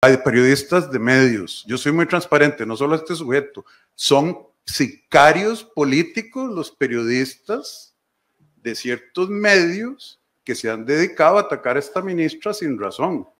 hay periodistas de medios. Yo soy muy transparente, no solo este sujeto. Son sicarios políticos los periodistas de ciertos medios que se han dedicado a atacar a esta ministra sin razón.